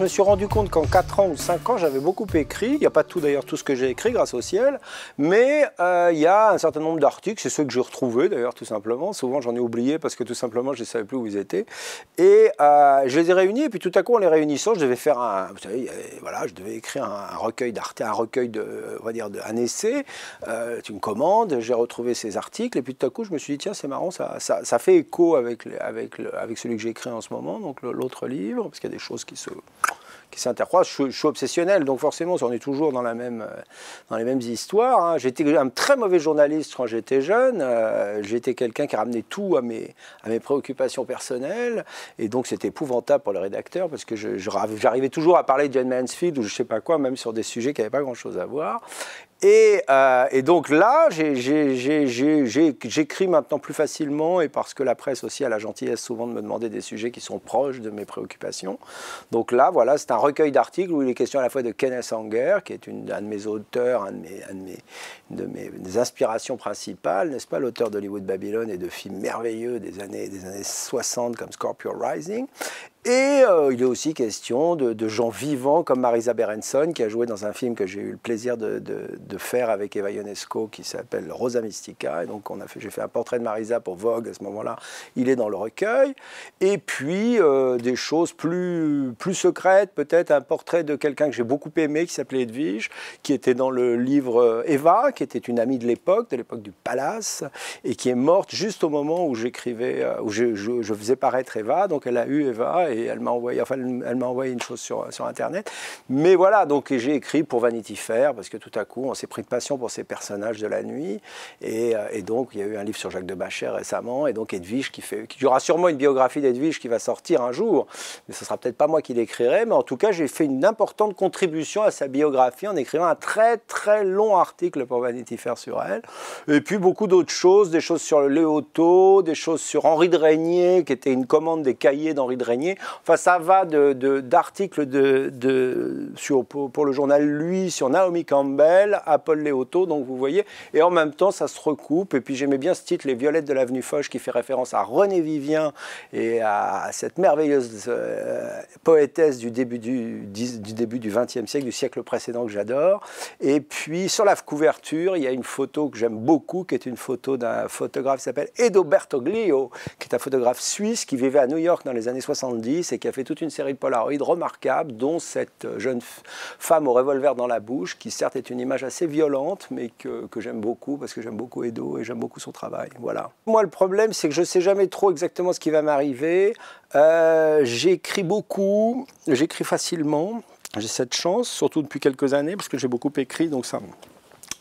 je me suis rendu compte qu'en 4 ans ou 5 ans, j'avais beaucoup écrit. Il n'y a pas tout d'ailleurs, tout ce que j'ai écrit grâce au ciel. Mais euh, il y a un certain nombre d'articles, c'est ceux que j'ai retrouvés d'ailleurs tout simplement. Souvent j'en ai oublié parce que tout simplement je ne savais plus où ils étaient. Et euh, je les ai réunis et puis tout à coup en les réunissant, je devais faire un... voilà, je devais écrire un, recueil d'articles, un recueil de... On va dire d'un essai. Euh, tu me commandes, j'ai retrouvé ces articles et puis tout à coup je me suis dit tiens c'est marrant, ça, ça, ça, fait écho avec, avec, avec celui que j'ai écrit en ce moment, donc l'autre livre, parce qu'il y a des choses qui se qui s'intercroisent. Je, suis obsessionnel, donc forcément, on est toujours dans, la même, dans les mêmes histoires. Hein. J'étais un très mauvais journaliste quand j'étais jeune. Euh, j'étais quelqu'un qui ramenait tout à mes, à mes préoccupations personnelles. Et donc, c'était épouvantable pour le rédacteur parce que j'arrivais toujours à parler de John Mansfield ou je ne sais pas quoi, même sur des sujets qui n'avaient pas grand-chose à voir. Et, euh, et, donc là, j'écris maintenant plus facilement, et parce que la presse aussi a la gentillesse souvent de me demander des sujets qui sont proches de mes préoccupations. Donc là, voilà, c'est un recueil d'articles où il est question à la fois de Kenneth Anger, qui est une, un de mes auteurs, un de mes, une de mes, inspirations principales, n'est-ce pas, l'auteur d'Hollywood Babylon et de films merveilleux des années, des années 60 comme Scorpio Rising, et euh, il est aussi question de, gens vivants comme Marisa Berenson, qui a joué dans un film que j'ai eu le plaisir de, faire avec Eva Ionesco, qui s'appelle Rosa Mystica. Et donc a j'ai fait un portrait de Marisa pour Vogue à ce moment-là. Il est dans le recueil. Et puis euh, des choses plus, plus secrètes, peut-être un portrait de quelqu'un que j'ai beaucoup aimé, qui s'appelait Edwige, qui était dans le livre Eva, qui était une amie de l'époque, de l'époque du Palace, et qui est morte juste au moment où j'écrivais, euh, où je, je faisais paraître Eva. Donc elle a eu Eva et elle m'a envoyé, enfin, elle m'a envoyé une chose sur, sur Internet. Mais voilà, donc j'ai écrit pour Vanity Fair parce que tout à coup, on s'est pris de passion pour ces personnages de la nuit. Et, euh, donc, il y a eu un livre sur Jacques de Bacher récemment. Et donc, Edwige qui fait. Il y aura sûrement une biographie d'Edwige qui va sortir un jour. Mais ce sera peut-être pas moi qui l'écrirai. Mais en tout cas, j'ai fait une importante contribution à sa biographie en écrivant un très, très long article pour Vanity Fair sur elle. Et puis, beaucoup d'autres choses, des choses sur le Léoto, des choses sur Henri de Régnier, qui était une commande des cahiers d'Henri de Régnier. Enfin, ça va d'articles de, de, sur, pour, le journal Lui sur Naomi Campbell, à Paul Léoto, donc vous voyez. Et en même temps, ça se recoupe. Et puis j'aimais bien ce titre, Les Violettes de l'avenue Foch, qui fait référence à René Vivien et à cette merveilleuse euh, poétesse du début du, du début du XXe siècle, du siècle précédent que j'adore. Et puis sur la couverture, il y a une photo que j'aime beaucoup, qui est une photo d'un photographe qui s'appelle Edo Bertoglio, qui est un photographe suisse qui vivait à New York dans les années 70 et qui a fait toute une série de Polaroids remarquables, dont cette jeune femme au revolver dans la bouche, qui certes est une image assez violente, mais que, j'aime beaucoup parce que j'aime beaucoup Edo et j'aime beaucoup son travail. Voilà. Moi, le problème, c'est que je ne sais jamais trop exactement ce qui va m'arriver. Euh, j'écris beaucoup, j'écris facilement. J'ai cette chance, surtout depuis quelques années, parce que j'ai beaucoup écrit, donc ça,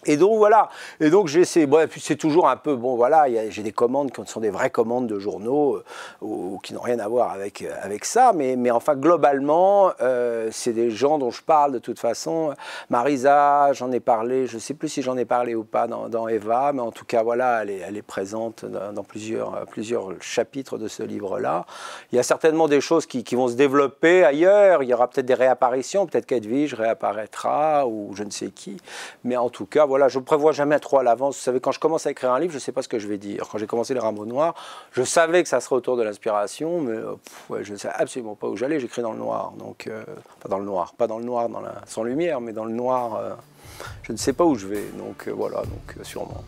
et donc voilà. Et donc j'essaie. Bon, c'est toujours un peu. Bon, voilà, j'ai des commandes qui sont des vraies commandes de journaux euh, ou, qui n'ont rien à voir avec, euh, avec ça. Mais, mais enfin, globalement, euh, c'est des gens dont je parle de toute façon. Marisa, j'en ai parlé. Je ne sais plus si j'en ai parlé ou pas dans, dans, Eva. Mais en tout cas, voilà, elle est, elle est présente dans, plusieurs, plusieurs chapitres de ce livre-là. Il y a certainement des choses qui, qui vont se développer ailleurs. Il y aura peut-être des réapparitions. Peut-être qu'Edwige réapparaîtra ou je ne sais qui. Mais en tout cas, voilà je ne prévois jamais trop à l'avance. Vous savez, quand je commence à écrire un livre, je ne sais pas ce que je vais dire. Quand j'ai commencé Les Rameaux Noirs, je savais que ça serait autour de l'inspiration, mais euh, je ne sais absolument pas où j'allais. J'écris dans le noir, donc pas euh, dans le noir, pas dans le noir, sans lumière, mais dans le noir. Euh, je ne sais pas où je vais, donc voilà, donc sûrement.